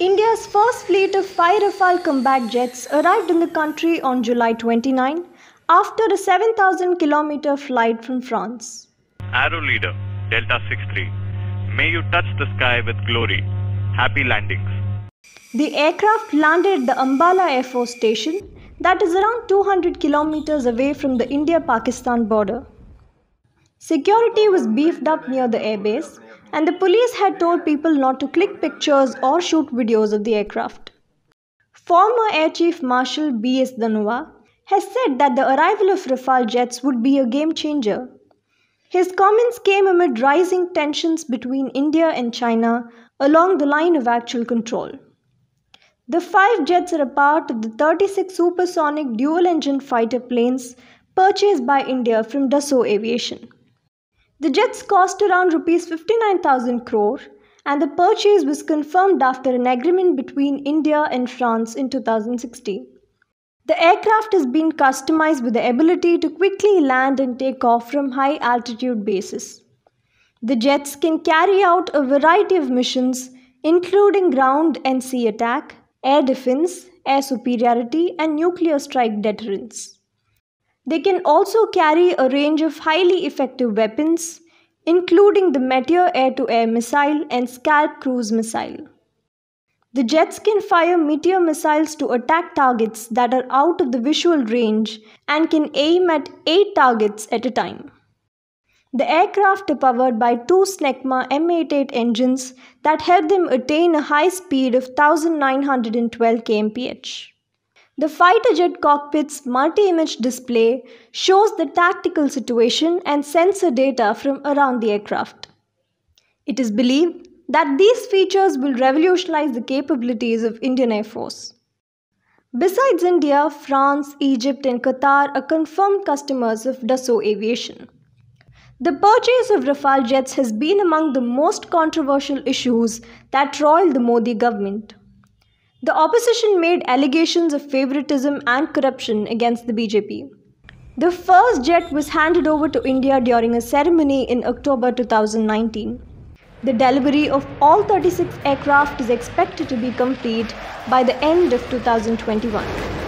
India's first fleet of five Rafale combat jets arrived in the country on July 29 after a 7,000 kilometer flight from France. Arrow leader, Delta 63, may you touch the sky with glory. Happy landings. The aircraft landed at the Ambala Air Force Station, that is around 200 kilometers away from the India Pakistan border. Security was beefed up near the airbase, and the police had told people not to click pictures or shoot videos of the aircraft. Former Air Chief Marshal B.S. Dhanuwa has said that the arrival of Rafale jets would be a game changer. His comments came amid rising tensions between India and China along the line of actual control. The five jets are a part of the 36 supersonic dual engine fighter planes purchased by India from Dassault Aviation. The jets cost around rupees 59,000 crore and the purchase was confirmed after an agreement between India and France in 2016. The aircraft has been customized with the ability to quickly land and take off from high altitude bases. The jets can carry out a variety of missions, including ground and sea attack, air defense, air superiority, and nuclear strike deterrence. They can also carry a range of highly effective weapons, including the Meteor air to air missile and Scalp cruise missile. The jets can fire meteor missiles to attack targets that are out of the visual range and can aim at 8 targets at a time. The aircraft are powered by two Snecma M88 engines that help them attain a high speed of 1912 kmph. The fighter jet cockpit's multi image display shows the tactical situation and sensor data from around the aircraft. It is believed that these features will revolutionize the capabilities of Indian Air Force. Besides India, France, Egypt, and Qatar are confirmed customers of Dassault Aviation. The purchase of Rafale jets has been among the most controversial issues that roiled the Modi government. The opposition made allegations of favoritism and corruption against the BJP. The first jet was handed over to India during a ceremony in October 2019. The delivery of all 36 aircraft is expected to be complete by the end of 2021.